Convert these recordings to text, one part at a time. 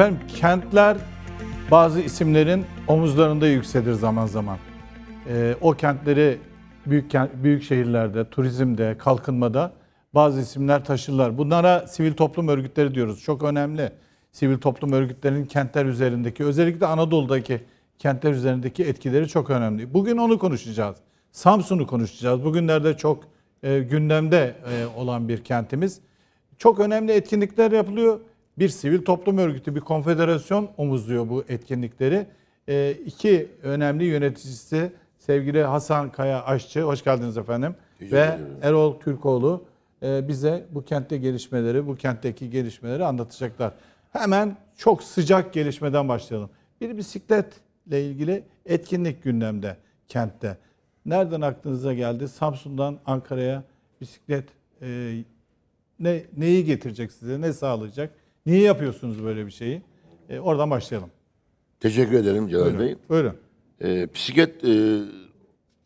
Efendim kentler bazı isimlerin omuzlarında yükselir zaman zaman. E, o kentleri büyük kent, büyük şehirlerde, turizmde, kalkınmada bazı isimler taşırlar. Bunlara sivil toplum örgütleri diyoruz. Çok önemli. Sivil toplum örgütlerinin kentler üzerindeki, özellikle Anadolu'daki kentler üzerindeki etkileri çok önemli. Bugün onu konuşacağız. Samsun'u konuşacağız. Bugünlerde çok e, gündemde e, olan bir kentimiz. Çok önemli etkinlikler yapılıyor. Bir sivil toplum örgütü, bir konfederasyon omuzluyor bu etkinlikleri. E, iki önemli yöneticisi sevgili Hasan Kaya Aşçı, hoş geldiniz efendim. Rica Ve Erol Türkoğlu e, bize bu kentte gelişmeleri, bu kentteki gelişmeleri anlatacaklar. Hemen çok sıcak gelişmeden başlayalım. Bir bisikletle ilgili etkinlik gündemde, kentte. Nereden aklınıza geldi? Samsun'dan Ankara'ya bisiklet e, ne neyi getirecek size, ne sağlayacak? Niye yapıyorsunuz böyle bir şeyi? E, oradan başlayalım. Teşekkür ederim Celal Bey. Buyurun. E, bisiklet e,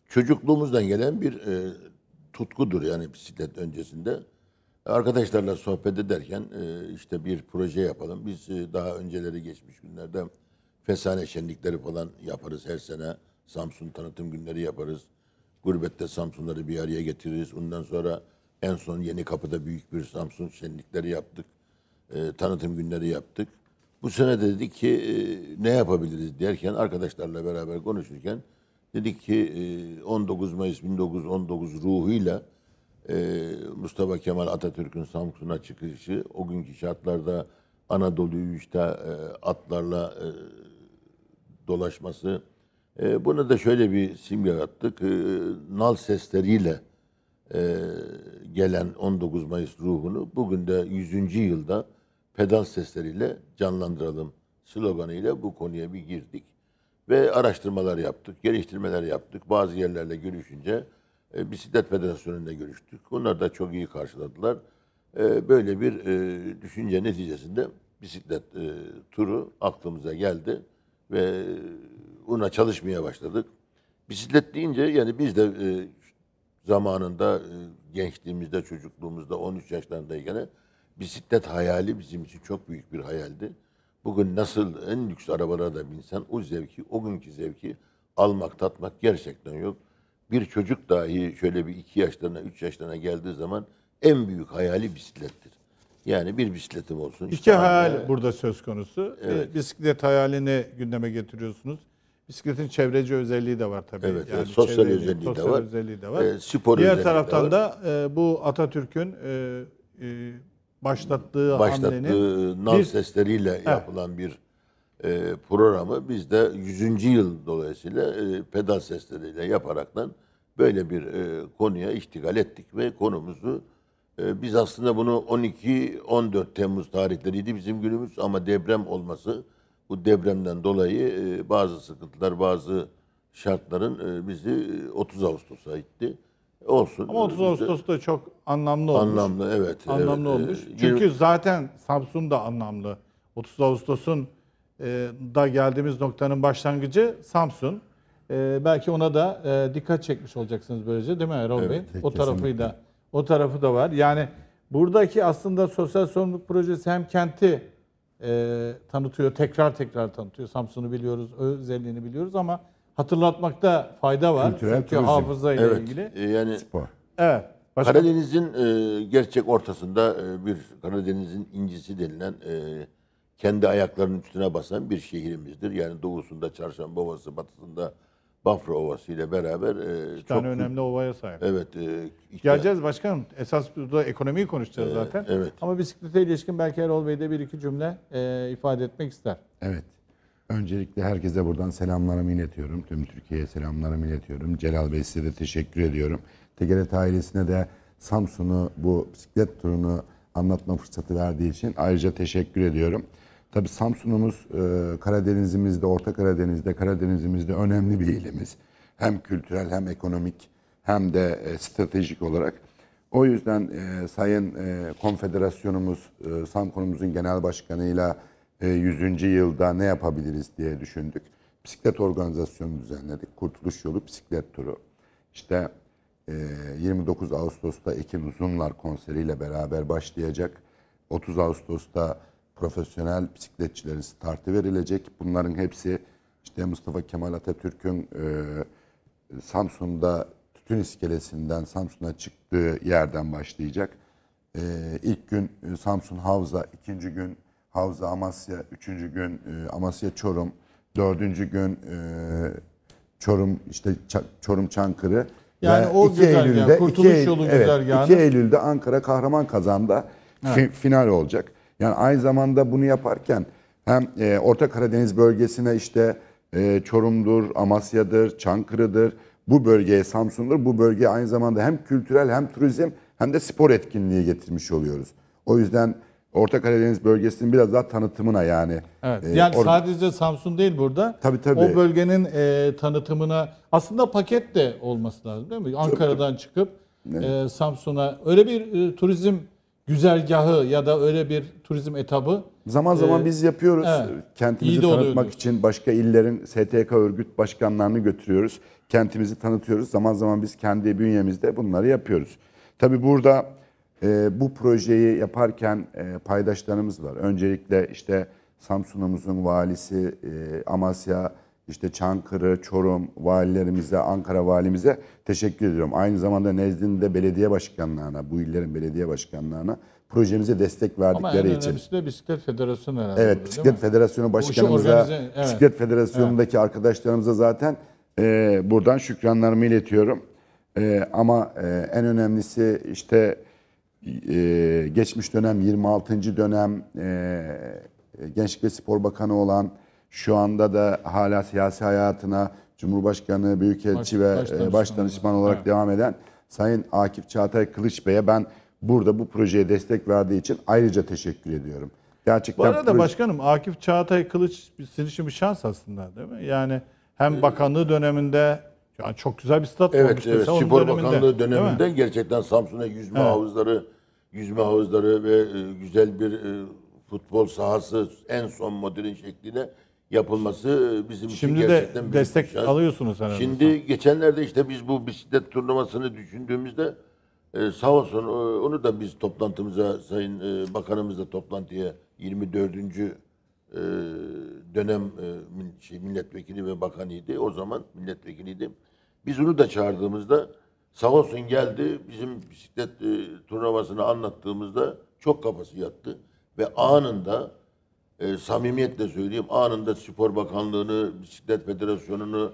çocukluğumuzdan gelen bir e, tutkudur yani bisiklet öncesinde. Arkadaşlarla sohbet ederken e, işte bir proje yapalım. Biz e, daha önceleri geçmiş günlerde fesane şenlikleri falan yaparız her sene. Samsun tanıtım günleri yaparız. Gurbette Samsunları bir araya getiririz. Ondan sonra en son Yeni Kapı'da büyük bir Samsun şenlikleri yaptık e, tanıtım günleri yaptık. Bu sene de dedik ki e, ne yapabiliriz derken arkadaşlarla beraber konuşurken dedik ki e, 19 Mayıs 1919 ruhuyla e, Mustafa Kemal Atatürk'ün Samsun'a çıkışı o günkü şartlarda Anadolu'yu işte e, atlarla e, dolaşması e, buna da şöyle bir simge attık E, nal sesleriyle e, gelen 19 Mayıs ruhunu bugün de 100. yılda pedal sesleriyle canlandıralım sloganıyla bu konuya bir girdik. Ve araştırmalar yaptık, geliştirmeler yaptık. Bazı yerlerle görüşünce e, Bisiklet federasyonunda görüştük. Onlar da çok iyi karşıladılar. E, böyle bir e, düşünce neticesinde bisiklet e, turu aklımıza geldi ve ona çalışmaya başladık. Bisiklet deyince yani biz de e, zamanında e, gençliğimizde, çocukluğumuzda 13 yaşlarındayken bisiklet hayali bizim için çok büyük bir hayaldi. Bugün nasıl en lüks arabalara da binsen o zevki, o günkü zevki almak, tatmak gerçekten yok. Bir çocuk dahi şöyle bir iki yaşlarına, üç yaşlarına geldiği zaman en büyük hayali bisiklettir. Yani bir bisikletim olsun. İki işte hayal anne. burada söz konusu. Ee, evet. Bisiklet hayalini gündeme getiriyorsunuz. Bisikletin çevreci özelliği de var tabii. Evet, yani sosyal, çevreci, özelliği, sosyal de var. özelliği de var. E, spor Diğer taraftan da e, bu Atatürk'ün e, e, başlattığı, başlattığı hamlenin bir, sesleriyle evet. yapılan bir e, programı biz de 100. yıl dolayısıyla e, pedal sesleriyle yaparaktan böyle bir e, konuya iştigal ettik ve konumuzu e, biz aslında bunu 12-14 Temmuz tarihleriydi bizim günümüz ama deprem olması bu depremden dolayı e, bazı sıkıntılar bazı şartların e, bizi 30 e, Ağustos'a itti. Olsun. Ama 30 Ağustos'ta çok anlamlı olmuş. Anlamlı evet. Anlamlı evet, olmuş. E, Çünkü zaten Samsun da anlamlı. 30 Ağustos'un e, da geldiğimiz noktanın başlangıcı Samsun. E, belki ona da e, dikkat çekmiş olacaksınız böylece değil mi Erol evet, Bey? O tarafı da o tarafı da var. Yani buradaki aslında sosyal sorumluluk projesi hem kenti e, tanıtıyor, tekrar tekrar tanıtıyor. Samsun'u biliyoruz, özelliğini biliyoruz ama hatırlatmakta fayda var. Kültürel Çünkü turizm. hafıza evet. ilgili. E, yani Spor. Evet. Başka... Karadeniz'in e, gerçek ortasında e, bir Karadeniz'in incisi denilen e, kendi ayaklarının üstüne basan bir şehrimizdir. Yani doğusunda Çarşamba Ovası, batısında Bafra Ovası ile beraber e, İki çok tane önemli ovaya sahip. Evet. E, işte... Geleceğiz başkanım. Esas burada ekonomiyi konuşacağız e, zaten. Evet. Ama bisiklete ilişkin belki Erol Bey de bir iki cümle e, ifade etmek ister. Evet. Öncelikle herkese buradan selamlarımı iletiyorum. Tüm Türkiye'ye selamlarımı iletiyorum. Celal Bey size de teşekkür ediyorum. TGRT ailesine de Samsun'u bu bisiklet turunu anlatma fırsatı verdiği için ayrıca teşekkür ediyorum. Tabi Samsun'umuz e, Karadeniz'imizde, Orta Karadeniz'de, Karadeniz'imizde önemli bir ilimiz. Hem kültürel hem ekonomik hem de e, stratejik olarak. O yüzden e, Sayın Konfederasyonumuz, Samkon'umuzun genel başkanıyla ile 100. E, yılda ne yapabiliriz diye düşündük. Bisiklet organizasyonu düzenledik. Kurtuluş Yolu Bisiklet Turu. İşte 29 e, Ağustos'ta Ekin Uzunlar konseriyle beraber başlayacak. 30 Ağustos'ta profesyonel bisikletçilerin startı verilecek. Bunların hepsi işte Mustafa Kemal Atatürk'ün e, Samsun'da tütün iskelesinden Samsun'a çıktığı yerden başlayacak. İlk gün Samsun Havza, ikinci gün Havza Amasya üçüncü gün, e, Amasya Çorum, dördüncü gün e, Çorum işte Çorum Çankırı yani ve o 2 güzel Eylül'de yani. Kurtuluş 2, yolu evet, güzergahı. 2 Eylül'de Ankara Kahraman Kazan'da evet. final olacak. Yani aynı zamanda bunu yaparken hem e, Orta Karadeniz bölgesine işte e, Çorum'dur, Amasya'dır, Çankırı'dır, bu bölgeye Samsun'dur. Bu bölgeye aynı zamanda hem kültürel hem turizm hem de spor etkinliği getirmiş oluyoruz. O yüzden Orta Karadeniz bölgesinin biraz daha tanıtımına yani. Evet. E, yani sadece Samsun değil burada. Tabii tabii. O bölgenin e, tanıtımına aslında paket de olması lazım değil mi? Ankara'dan tabii. çıkıp evet. e, Samsun'a öyle bir e, turizm güzergahı ya da öyle bir turizm etabı zaman zaman e, biz yapıyoruz. Evet. Kentimizi tanıtmak için başka illerin STK örgüt başkanlarını götürüyoruz. Kentimizi tanıtıyoruz. Zaman zaman biz kendi bünyemizde bunları yapıyoruz. Tabi burada e, bu projeyi yaparken e, paydaşlarımız var. Öncelikle işte Samsun'umuzun valisi, e, Amasya, işte Çankırı, Çorum valilerimize, Ankara valimize teşekkür ediyorum. Aynı zamanda nezdinde belediye başkanlarına, bu illerin belediye başkanlarına projemize destek verdikleri Ama en için. Ama de Bisiklet Federasyonu herhalde. Evet, Bisiklet Federasyonu başkanımıza, organize, evet. Bisiklet Federasyonu'ndaki evet. arkadaşlarımıza zaten e, buradan şükranlarımı iletiyorum. E, ama e, en önemlisi işte e, geçmiş dönem 26. dönem e, Gençlik ve Spor Bakanı olan şu anda da hala siyasi hayatına Cumhurbaşkanı, Büyükelçi baş, ve başdanışman, olarak evet. devam eden Sayın Akif Çağatay Kılıç Bey'e ben burada bu projeye destek verdiği için ayrıca teşekkür ediyorum. Gerçekten Bu arada proje... başkanım Akif Çağatay Kılıç sizin için bir şans aslında değil mi? Yani hem ee, bakanlığı döneminde yani çok güzel bir stat evet, olmuştu. Evet, Spor Bakanlığı döneminde gerçekten Samsun'a yüzme evet. havuzları yüzme havuzları ve e, güzel bir e, futbol sahası en son modern şekline yapılması e, bizim Şimdi için gerçekten de destek bir alıyorsunuz herhalde. Şimdi geçenlerde işte biz bu bisiklet turnuvasını düşündüğümüzde e, sağ olsun onu da biz toplantımıza Sayın Bakanımızla toplantıya 24. dönem şey, milletvekili ve bakanıydı. O zaman milletvekiliydim. Biz onu da çağırdığımızda Sağ olsun geldi bizim bisiklet e, turnuvasını anlattığımızda çok kafası yattı. Ve anında e, samimiyetle söyleyeyim anında Spor Bakanlığı'nı, Bisiklet Federasyonu'nu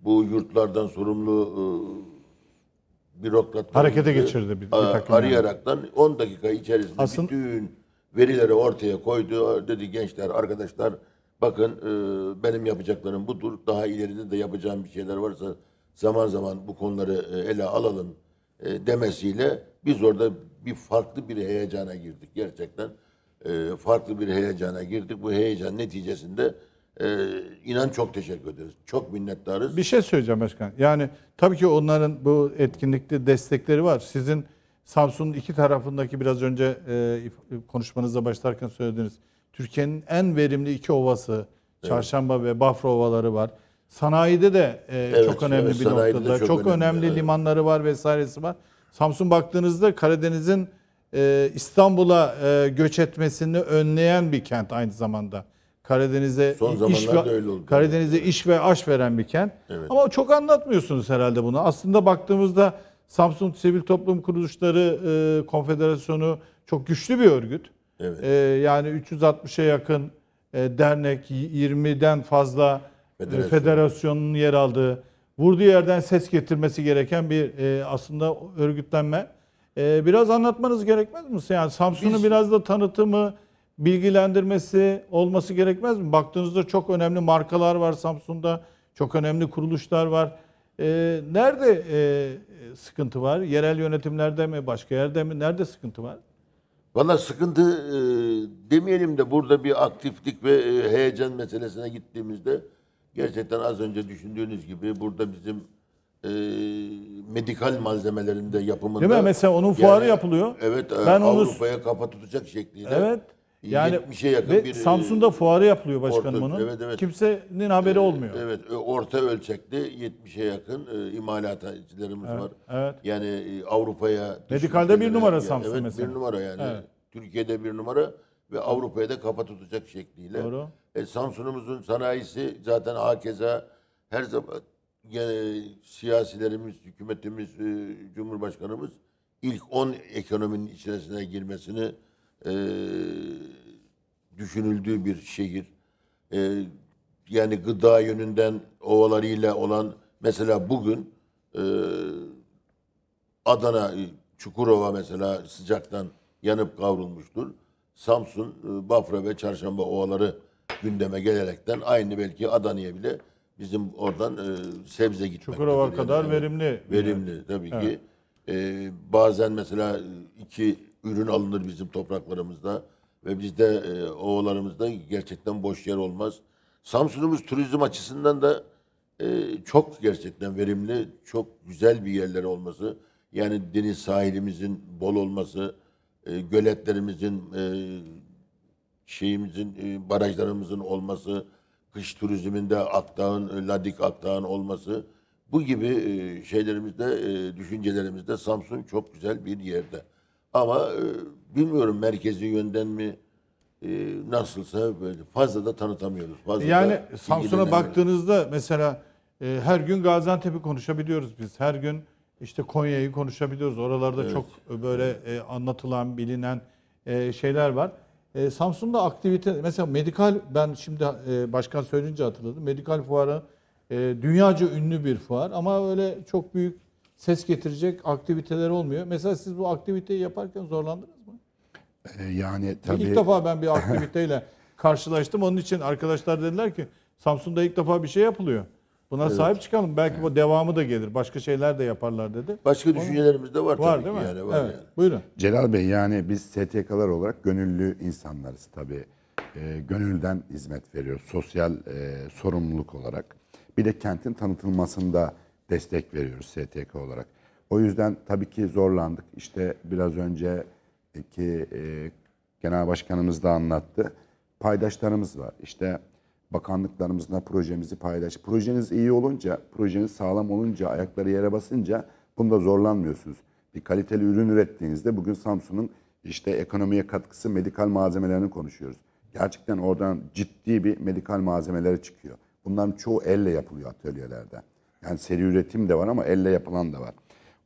bu yurtlardan sorumlu e, bürokratları harekete geçirdi bir, bir takım arayaraktan 10 dakika içerisinde Aslında, bütün verileri ortaya koydu. Dedi gençler, arkadaşlar bakın e, benim yapacaklarım budur. Daha ileride de yapacağım bir şeyler varsa zaman zaman bu konuları e, ele alalım e, demesiyle biz orada bir farklı bir heyecana girdik gerçekten. E, farklı bir heyecana girdik. Bu heyecan neticesinde inan çok teşekkür ederiz. Çok minnettarız. Bir şey söyleyeceğim başkan. Yani tabii ki onların bu etkinlikte destekleri var. Sizin Samsun'un iki tarafındaki biraz önce e, konuşmanızda başlarken söylediğiniz Türkiye'nin en verimli iki ovası evet. Çarşamba ve Bafra ovaları var. Sanayide de e, evet, çok önemli evet, bir noktada. Çok, çok önemli, önemli limanları var vesairesi var. Samsun baktığınızda Karadeniz'in e, İstanbul'a e, göç etmesini önleyen bir kent aynı zamanda. Karadeniz'e iş ve, Karadeniz'e evet. iş ve aş veren bir kent. Evet. Ama çok anlatmıyorsunuz herhalde bunu. Aslında baktığımızda Samsun Sivil Toplum Kuruluşları e, Konfederasyonu çok güçlü bir örgüt. Evet. E, yani 360'a yakın e, dernek, 20'den fazla Federasyon. federasyonun yer aldığı, vurduğu yerden ses getirmesi gereken bir e, aslında örgütlenme. E, biraz anlatmanız gerekmez mi? Yani Samsun'u biraz da tanıtımı, bilgilendirmesi olması gerekmez mi? Baktığınızda çok önemli markalar var Samsun'da, çok önemli kuruluşlar var. E, nerede e, sıkıntı var? Yerel yönetimlerde mi, başka yerde mi? Nerede sıkıntı var? Valla sıkıntı e, demeyelim de burada bir aktiflik ve e, heyecan meselesine gittiğimizde Gerçekten az önce düşündüğünüz gibi burada bizim e, medikal malzemelerinde yapımında. Değil mi? Mesela onun fuarı yani, yapılıyor. Evet. E, ben Avrupa'ya onu... kafa tutacak şeklinde. Evet. Yani 70'e yakın ve bir e, Samsun'da fuarı yapılıyor başkanım onun. Evet, evet. Kimsenin e, haberi ee, olmuyor. Evet, orta ölçekli 70'e yakın e, imalatçılarımız evet, var. Evet. Yani e, Avrupa'ya Medikal'de bir numara yani, Samsun evet, mesela. Evet, bir numara yani. Evet. Türkiye'de bir numara ve Avrupa'ya da kafa tutacak şekliyle. Doğru. E, Samsun'umuzun sanayisi zaten hakeza her zaman gene siyasilerimiz, hükümetimiz, e, Cumhurbaşkanımız ilk 10 ekonominin içerisine girmesini e, düşünüldüğü bir şehir. E, yani gıda yönünden ovalarıyla olan mesela bugün e, Adana, e, Çukurova mesela sıcaktan yanıp kavrulmuştur. Samsun, e, Bafra ve Çarşamba ovaları gündeme gelerekten aynı belki Adana'ya bile bizim oradan e, sebze gitmek. Çukurova yani. kadar verimli. Verimli yani. tabii evet. ki. E, bazen mesela iki ürün alınır bizim topraklarımızda ve bizde e, ovalarımızda gerçekten boş yer olmaz. Samsun'umuz turizm açısından da e, çok gerçekten verimli, çok güzel bir yerler olması. Yani deniz sahilimizin bol olması, e, göletlerimizin, e, şeyimizin, e, barajlarımızın olması, kış turizminde aktağın, e, ladik aktağın olması bu gibi e, şeylerimizde, e, düşüncelerimizde Samsun çok güzel bir yerde. Ama e, bilmiyorum merkezi yönden mi e, nasılsa böyle fazla da tanıtamıyoruz. Fazla yani Samsun'a baktığınızda mesela e, her gün Gaziantep'i konuşabiliyoruz biz. Her gün işte Konya'yı konuşabiliyoruz. Oralarda evet. çok böyle e, anlatılan, bilinen e, şeyler var. E, Samsun'da aktivite, mesela medikal, ben şimdi e, başkan söyleyince hatırladım. Medikal fuarı e, dünyaca ünlü bir fuar ama öyle çok büyük ses getirecek aktiviteler olmuyor. Mesela siz bu aktiviteyi yaparken zorlandınız mı? E, yani tabii... İlk defa ben bir aktiviteyle karşılaştım. Onun için arkadaşlar dediler ki Samsun'da ilk defa bir şey yapılıyor. Buna evet. sahip çıkalım. Belki evet. bu devamı da gelir. Başka şeyler de yaparlar dedi. Başka Onu... düşüncelerimiz de var, var tabii değil ki mi? yani. Var evet. yani. Buyurun. Celal Bey yani biz STK'lar olarak gönüllü insanlarız tabii. E, gönülden hizmet veriyor. Sosyal e, sorumluluk olarak. Bir de kentin tanıtılmasında destek veriyoruz STK olarak. O yüzden tabii ki zorlandık. İşte biraz önceki e, Genel Başkanımız da anlattı. Paydaşlarımız var. İşte bakanlıklarımızla projemizi paylaş. Projeniz iyi olunca, projeniz sağlam olunca, ayakları yere basınca bunda zorlanmıyorsunuz. Bir kaliteli ürün ürettiğinizde bugün Samsun'un işte ekonomiye katkısı medikal malzemelerini konuşuyoruz. Gerçekten oradan ciddi bir medikal malzemeleri çıkıyor. Bunların çoğu elle yapılıyor atölyelerde. Yani seri üretim de var ama elle yapılan da var.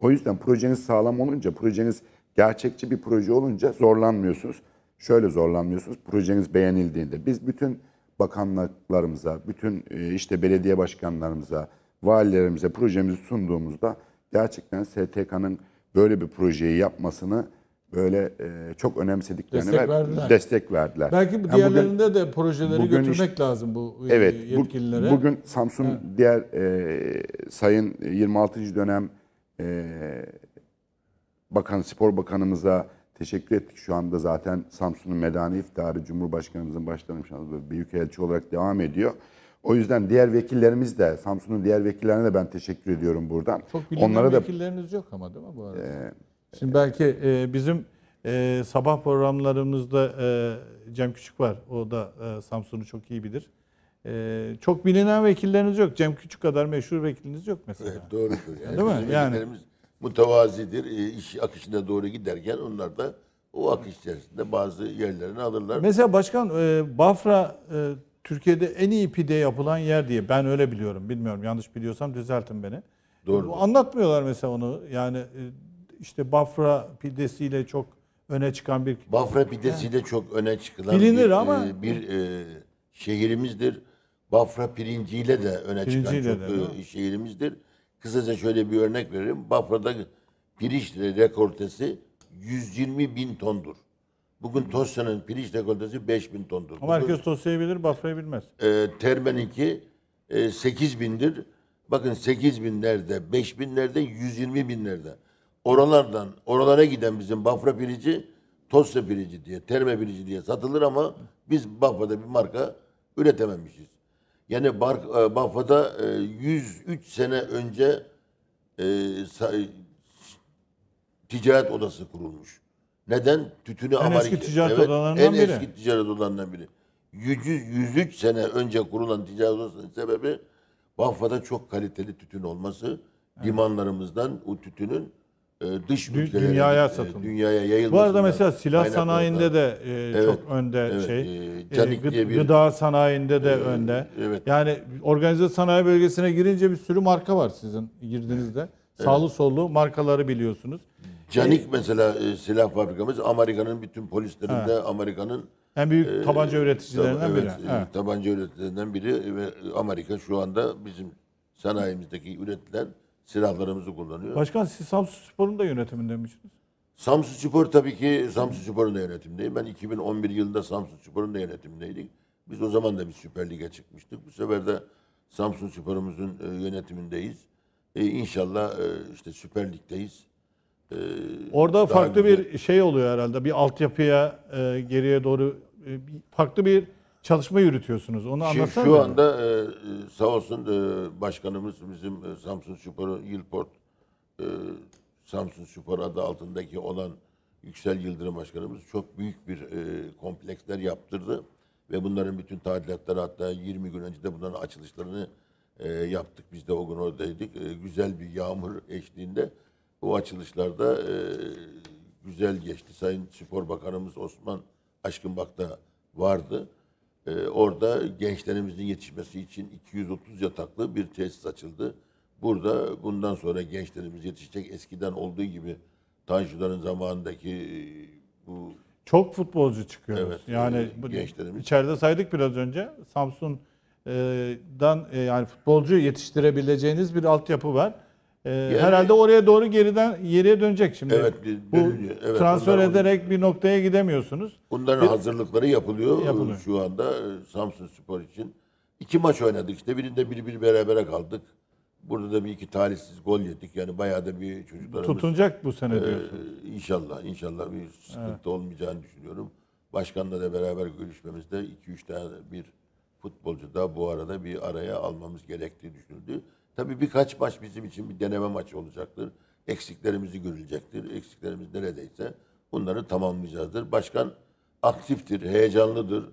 O yüzden projeniz sağlam olunca, projeniz gerçekçi bir proje olunca zorlanmıyorsunuz. Şöyle zorlanmıyorsunuz, projeniz beğenildiğinde. Biz bütün bakanlıklarımıza, bütün e, işte belediye başkanlarımıza, valilerimize projemizi sunduğumuzda gerçekten STK'nın böyle bir projeyi yapmasını böyle e, çok önemsediklerini destek ve verdiler. destek verdiler. Belki yani diğerlerinde bugün, de projeleri bugün götürmek işte, lazım bu e, evet, yetkililere. Bu, bugün Samsun evet. diğer e, sayın 26. dönem e, bakan spor bakanımıza teşekkür ettik. Şu anda zaten Samsun'un medani iftiharı Cumhurbaşkanımızın başlamışımız ve elçi olarak devam ediyor. O yüzden diğer vekillerimiz de Samsun'un diğer vekillerine de ben teşekkür ediyorum buradan. Çok bilinen Onlara da, vekilleriniz yok ama değil mi bu arada? E, Şimdi belki e, bizim e, sabah programlarımızda e, Cem Küçük var. O da e, Samsun'u çok iyi bilir. Ee, çok bilinen vekilleriniz yok. Cem Küçük kadar meşhur vekiliniz yok mesela. Evet, doğrudur. Yani. Değil mi? Yani mütevazidir. E, iş akışına doğru giderken onlar da o akış içerisinde bazı yerlerini alırlar. Mesela başkan e, Bafra e, Türkiye'de en iyi pide yapılan yer diye ben öyle biliyorum. Bilmiyorum yanlış biliyorsam düzeltin beni. Doğru. Anlatmıyorlar mesela onu. Yani e, işte Bafra pidesiyle çok öne çıkan bir Bafra pidesiyle yani. çok öne çıkılan bilinir bir, e, ama e, bir e, şehrimizdir. Bafra pirinciyle de öne pirinciyle çıkan çok de, e, şehrimizdir. Kısaca şöyle bir örnek vereyim. Bafra'da pirinç rekortesi 120 bin tondur. Bugün Tosya'nın pirinç rekortesi 5 bin tondur. Ama herkes Tosya'yı bilir, Bafra'yı bilmez. E, Termen'inki e, 8 bindir. Bakın 8 binlerde, 5 binlerde, 120 binlerde. Oralardan, oralara giden bizim Bafra pirinci Tosya pirinci diye, Terme pirinci diye satılır ama biz Bafra'da bir marka üretememişiz. Yani e, Bafa'da 103 e, sene önce e, ticaret odası kurulmuş. Neden? Tütünü en Eski ticaret evet, odalarından en biri. eski ticaret odalarından biri. 100, 103 sene önce kurulan ticaret odasının sebebi Bafa'da çok kaliteli tütün olması. Evet. Limanlarımızdan o tütünün e, dış Dü- dünyaya e, satın, Dünyaya yayılması. Bu arada mesela silah sanayinde de e, evet, çok önde evet, şey. E, e gı- bir, gıda sanayinde de e, önde. Evet. Yani organize sanayi bölgesine girince bir sürü marka var sizin girdiğinizde. Evet. Sağlı sollu markaları biliyorsunuz. Canik e, mesela e, silah fabrikamız Amerika'nın bütün polislerinde Amerika'nın en büyük tabanca üreticilerinden tab- evet, biri. Evet. Tabanca üreticilerinden biri ve Amerika şu anda bizim sanayimizdeki üretilen silahlarımızı kullanıyoruz. Başkan siz Samsun Spor'un da yönetiminde misiniz? Samsun Spor tabii ki Samsun Spor'un da yönetimindeyim. Ben 2011 yılında Samsun Spor'un da yönetimindeydik. Biz o zaman da bir Süper Lig'e çıkmıştık. Bu sefer de Samsun Spor'umuzun e, yönetimindeyiz. E, inşallah e, işte Süper Lig'deyiz. E, Orada farklı güzel. bir şey oluyor herhalde. Bir altyapıya e, geriye doğru e, farklı bir çalışma yürütüyorsunuz. Onu anlatsanız. Şu, şu anda e, e, sağ olsun e, başkanımız bizim e, Samsun Spor'u Yılport e, Samsun Spor adı altındaki olan Yüksel Yıldırım Başkanımız çok büyük bir e, kompleksler yaptırdı. Ve bunların bütün tadilatları hatta 20 gün önce de bunların açılışlarını e, yaptık. Biz de o gün oradaydık. E, güzel bir yağmur eşliğinde bu açılışlarda e, güzel geçti. Sayın Spor Bakanımız Osman Aşkınbak da vardı. Ee, orada gençlerimizin yetişmesi için 230 yataklı bir tesis açıldı. Burada bundan sonra gençlerimiz yetişecek. Eskiden olduğu gibi Tanju'ların zamanındaki e, bu çok futbolcu çıkıyor. Evet, yani e, bu gençlerimiz. içeride saydık biraz önce. Samsun dan e, yani futbolcu yetiştirebileceğiniz bir altyapı var. Ee, yani, herhalde oraya doğru geriden geriye dönecek şimdi. Evet, bu evet, transfer ederek onu, bir noktaya gidemiyorsunuz. Bunların bir, hazırlıkları yapılıyor, yapılıyor şu anda e, Samsun Spor için. İki maç oynadık işte birinde bir bir berabere kaldık. Burada da bir iki talihsiz gol yedik. Yani bayağı da bir çocuklarımız... Tutunacak bu sene e, diyorsun. E, inşallah, inşallah bir sıkıntı evet. olmayacağını düşünüyorum. Başkanla da beraber görüşmemizde iki üç tane bir futbolcu da bu arada bir araya almamız gerektiği düşünüldü. Tabii birkaç maç bizim için bir deneme maçı olacaktır. Eksiklerimizi görülecektir. Eksiklerimiz neredeyse bunları tamamlayacağızdır. Başkan aktiftir, heyecanlıdır.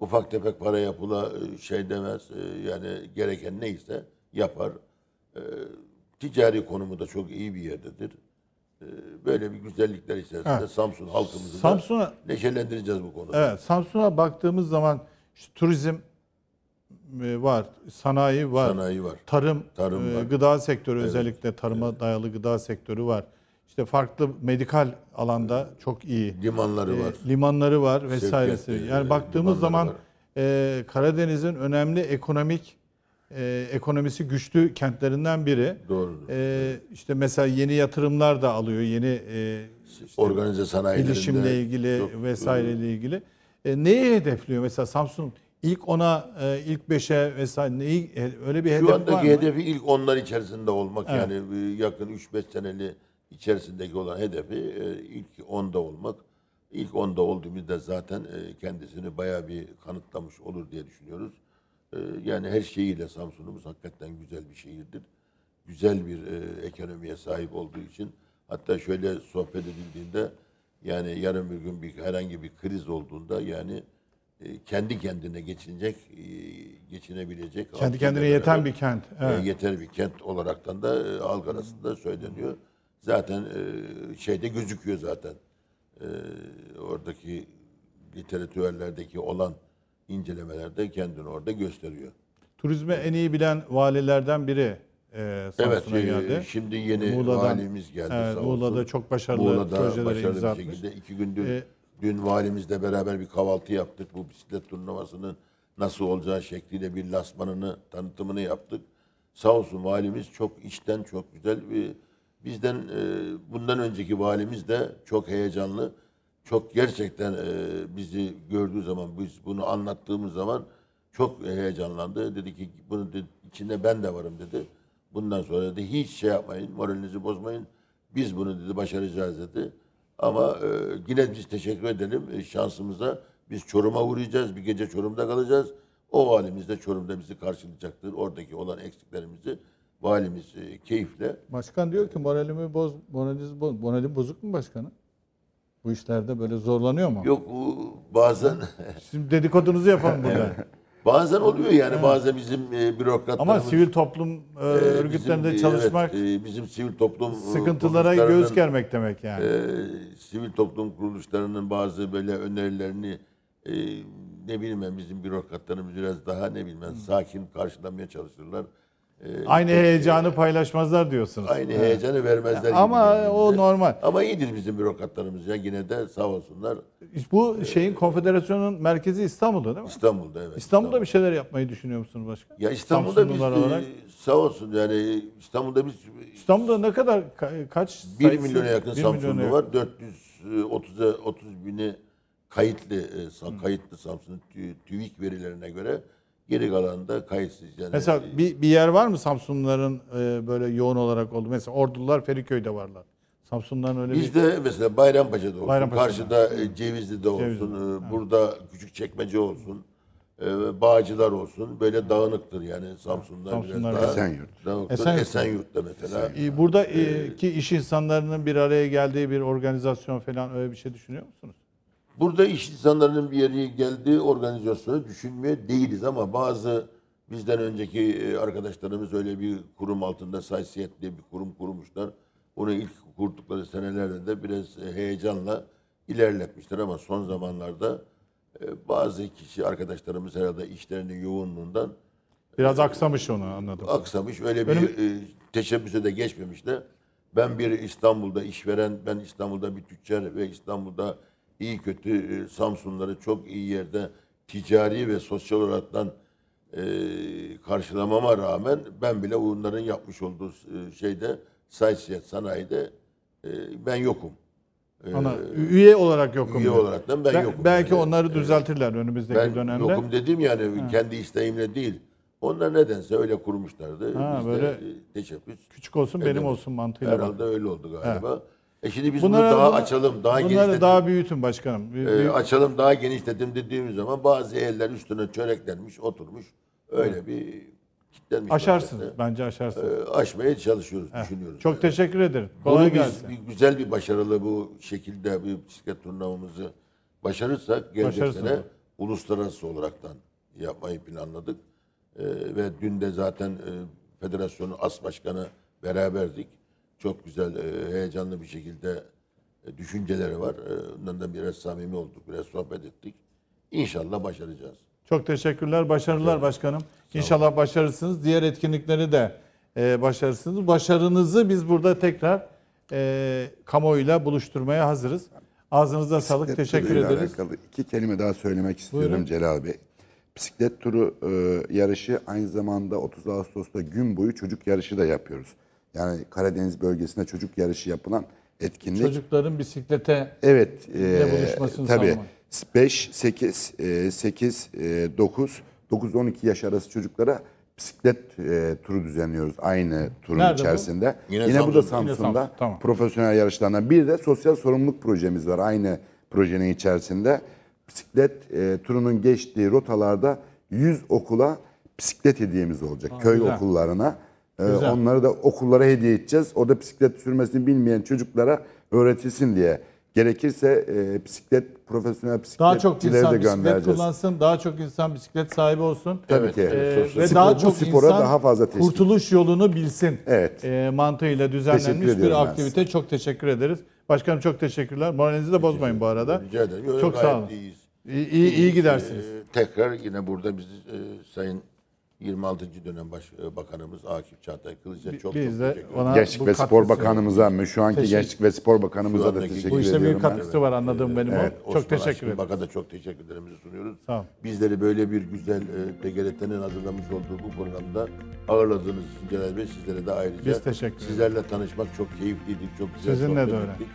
Ufak tefek para yapıla e, şey demez. E, yani gereken neyse yapar. E, ticari konumu da çok iyi bir yerdedir. Böyle bir güzellikler içerisinde evet. Samsun halkımızı Samsun'a, neşelendireceğiz bu konuda. Evet, Samsun'a baktığımız zaman işte turizm e, var, sanayi var, sanayi var. tarım, tarım e, var. gıda sektörü evet. özellikle tarıma evet. dayalı gıda sektörü var. İşte farklı medikal alanda çok iyi limanları e, var, limanları var vesairesi. Sevkiyatı, yani e, baktığımız zaman e, Karadeniz'in önemli ekonomik e, ekonomisi güçlü kentlerinden biri. Doğru. E, işte mesela yeni yatırımlar da alıyor, yeni e, işte organize sanayi ilişimle ilgili Yok, vesaireyle ilgili. E, neyi hedefliyor mesela Samsun ilk ona, e, ilk beşe vesaire neyi, e, öyle bir hedef var mı? Şu andaki hedefi ilk onlar içerisinde olmak evet. yani e, yakın 3-5 seneli içerisindeki olan hedefi ilk onda olmak. İlk onda olduğumuzda zaten kendisini bayağı bir kanıtlamış olur diye düşünüyoruz. Yani her şeyiyle Samsun'umuz hakikaten güzel bir şehirdir. Güzel bir ekonomiye sahip olduğu için hatta şöyle sohbet edildiğinde yani yarın bir gün bir herhangi bir kriz olduğunda yani e, kendi kendine geçinecek, e, geçinebilecek. Kendi kendine yeten bir kent. E, evet. Yeter bir kent olaraktan da halk arasında söyleniyor. Zaten şeyde gözüküyor zaten. Oradaki literatürlerdeki olan incelemelerde kendini orada gösteriyor. Turizme en iyi bilen valilerden biri e, Samsun'a evet, geldi. şimdi yeni Muğla'dan, valimiz geldi. Evet, Muğla'da çok başarılı Muğla'da projelere başarılı imza atmış. şekilde iki gündür... E, Dün valimizle beraber bir kahvaltı yaptık. Bu bisiklet turnuvasının nasıl olacağı şekliyle bir lasmanını, tanıtımını yaptık. Sağ olsun valimiz çok içten çok güzel bir bizden e, bundan önceki valimiz de çok heyecanlı. Çok gerçekten e, bizi gördüğü zaman biz bunu anlattığımız zaman çok heyecanlandı. Dedi ki bunu dedi, içinde ben de varım dedi. Bundan sonra dedi hiç şey yapmayın, moralinizi bozmayın. Biz bunu dedi başaracağız dedi. Ama e, yine biz teşekkür edelim e, şansımıza. Biz Çorum'a uğrayacağız. Bir gece Çorum'da kalacağız. O valimizde Çorum'da bizi karşılayacaktır. Oradaki olan eksiklerimizi valimiz e, keyifle. Başkan diyor ki moralimi boz, moraliz boz, moralim bozuk mu başkanı Bu işlerde böyle zorlanıyor mu? Yok bazen... Şimdi dedikodunuzu yapalım burada. Bazen oluyor yani bazen bizim e, bürokratlarımız... Ama sivil toplum e, e, örgütlerinde bizim, e, çalışmak... Evet, bizim sivil toplum... Sıkıntılara göz germek demek yani. E, sivil toplum kuruluşlarının bazı böyle önerilerini e, ne bilmem bizim bürokratlarımız biraz daha ne bilmem Hı. sakin karşılamaya çalışırlar. Ee, aynı heyecanı e, paylaşmazlar diyorsunuz. Aynı evet. heyecanı vermezler. Ama o normal. Ama iyidir bizim bürokratlarımız ya yine de sağ olsunlar. Bu şeyin konfederasyonun merkezi İstanbul'da değil mi? İstanbul'da evet. İstanbul'da, İstanbul'da. bir şeyler yapmayı düşünüyor musunuz başka? Ya İstanbul'da biz e, olarak. sağ olsun yani İstanbul'da biz İstanbul'da ne kadar kaç 1 milyona yakın 1 Samsunlu milyona var. 430 30 e, bini kayıtlı kayıtlı Samsun'un TÜİK verilerine göre Geri kalan da kayıtsız. Yani Mesela bir, bir yer var mı samsunların e, böyle yoğun olarak oldu? Mesela ordular Feriköy'de varlar. Samsun'dan öyle Bizde bir... mesela Bayrampaşa'da olsun, Bayrampaşa'da. karşıda e, Cevizli'de olsun, Cevizli. E, burada küçük çekmece olsun, e, Bağcılar olsun böyle dağınıktır yani Samsun'dan, Samsun'dan biraz daha Esenyurt. Dağınıktır. Esenyurt. Esenyurt'ta mesela. E, buradaki e, iş insanlarının bir araya geldiği bir organizasyon falan öyle bir şey düşünüyor musunuz? Burada iş insanlarının bir yere geldiği organizasyonu düşünmeye değiliz ama bazı bizden önceki e, arkadaşlarımız öyle bir kurum altında saysiyet diye bir kurum kurmuşlar. Onu ilk kurdukları senelerde de biraz e, heyecanla ilerletmişler ama son zamanlarda e, bazı kişi arkadaşlarımız herhalde işlerinin yoğunluğundan biraz aksamış onu anladım. Aksamış öyle bir öyle teşebbüse de geçmemişler. Ben bir İstanbul'da işveren, ben İstanbul'da bir tüccar ve İstanbul'da iyi kötü e, Samsunları çok iyi yerde ticari ve sosyal olaraktan e, karşılamama rağmen ben bile onların yapmış olduğu e, şeyde sayısiyet sanayide e, ben yokum. E, üye olarak yokum. Üye olarak ben Be- yokum. Belki yani. onları e, düzeltirler e, önümüzdeki ben dönemde. yokum dediğim yani ha. kendi isteğimle değil. Onlar nedense öyle kurmuşlardı. Ha, Biz böyle de teşebbüs. Küçük olsun edelim. benim olsun mantığıyla. Herhalde bak. öyle oldu galiba. Evet. E şimdi biz bunları, bunu daha bunları, açalım, daha bunları genişletelim. daha büyütün başkanım. Büyük, büyük. E, açalım, daha genişletelim dediğimiz zaman bazı eller üstüne çöreklenmiş, oturmuş. Öyle evet. bir kitlenmiş. Aşarsınız, mesela. bence aşarsınız. E, aşmaya çalışıyoruz, evet. düşünüyoruz. Çok yani. teşekkür ederim. Kolay bunu gelsin. Biz, bir, güzel bir başarılı bu şekilde bir bisiklet turnuvamızı başarırsak gelecek sene uluslararası olaraktan yapmayı planladık. E, ve dün de zaten e, federasyonun as başkanı beraberdik çok güzel, e, heyecanlı bir şekilde e, düşünceleri var. E, ondan da biraz samimi olduk, biraz sohbet ettik. İnşallah başaracağız. Çok teşekkürler. Başarılar evet. başkanım. İnşallah başarırsınız. Diğer etkinlikleri de başarırsınız. Başarınızı biz burada tekrar e, kamuoyuyla buluşturmaya hazırız. Ağzınıza Bisiklet sağlık. Teşekkür ederiz. Alakalı iki kelime daha söylemek istiyorum Buyurun. Celal Bey. Bisiklet turu e, yarışı aynı zamanda 30 Ağustos'ta gün boyu çocuk yarışı da yapıyoruz. Yani Karadeniz bölgesinde çocuk yarışı yapılan etkinlik. Çocukların bisiklete evet, e, buluşmasını tabii. sağlamak. 5, 8, 8, 9, 9-12 yaş arası çocuklara bisiklet e, turu düzenliyoruz aynı turun Nerede içerisinde. Bu? Yine, Yine bu da Samsun'da Yine Samsun. tamam. profesyonel yarışlarından. Bir de sosyal sorumluluk projemiz var aynı projenin içerisinde. Bisiklet e, turunun geçtiği rotalarda 100 okula bisiklet hediyemiz olacak. Ha, Köy güzel. okullarına ee, güzel. Onları da okullara hediye edeceğiz. Orada bisiklet sürmesini bilmeyen çocuklara öğretilsin diye. Gerekirse e, bisiklet profesyonel bisiklet daha çok insan bisiklet kullansın, daha çok insan bisiklet sahibi olsun. Tabii ki. Evet, ee, ve Spor, daha çok spora insan daha fazla teşvik. kurtuluş yolunu bilsin. Evet. E, mantığıyla düzenlenmiş bir aktivite. Size. Çok teşekkür ederiz. Başkanım çok teşekkürler. Moralinizi de bozmayın bu arada. Rica ederim. Çok sağ olun. Iyiyiz. İyi, iyi, iyi gidersiniz. Ee, tekrar yine burada biz e, Sayın 26. dönem baş, e, bakanımız Akif Çağatay Kılıç'a çok Biz çok teşekkür ona ederim. Gençlik ve Spor Bakanımıza mı? Şu anki teşekkür. Gençlik ve Spor Bakanımıza da teşekkür ediyorum. Bu işte büyük katkısı var anladığım benim evet, o. Çok teşekkür ederim. Bakan'a da çok teşekkürlerimizi sunuyoruz. Tamam. Bizleri böyle bir güzel e, TGRT'nin hazırlamış olduğu bu programda ağırladığınız için Celal Bey sizlere de ayrıca Biz teşekkür sizlerle tanışmak çok keyifliydi. Çok güzel Sizinle sohbet de öyle. ettik.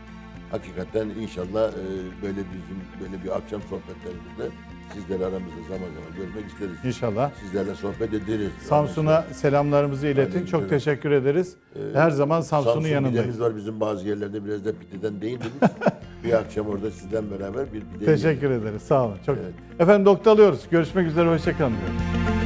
Hakikaten inşallah e, böyle bizim böyle bir akşam sohbetlerimizde sizlerle aramızda zaman zaman görmek isteriz. İnşallah. Sizlerle sohbet ederiz. Samsun'a selamlarımızı iletin. Aynen, Çok evet. teşekkür ederiz. Ee, Her zaman Samsun'un Samsun yanındayız. Samsun var bizim bazı yerlerde biraz da pideden değil bir akşam orada sizden beraber bir pide Teşekkür yedik. ederiz. Sağ olun. Çok. Evet. Efendim doktalıyoruz. Görüşmek üzere. Hoşçakalın. Diyorum.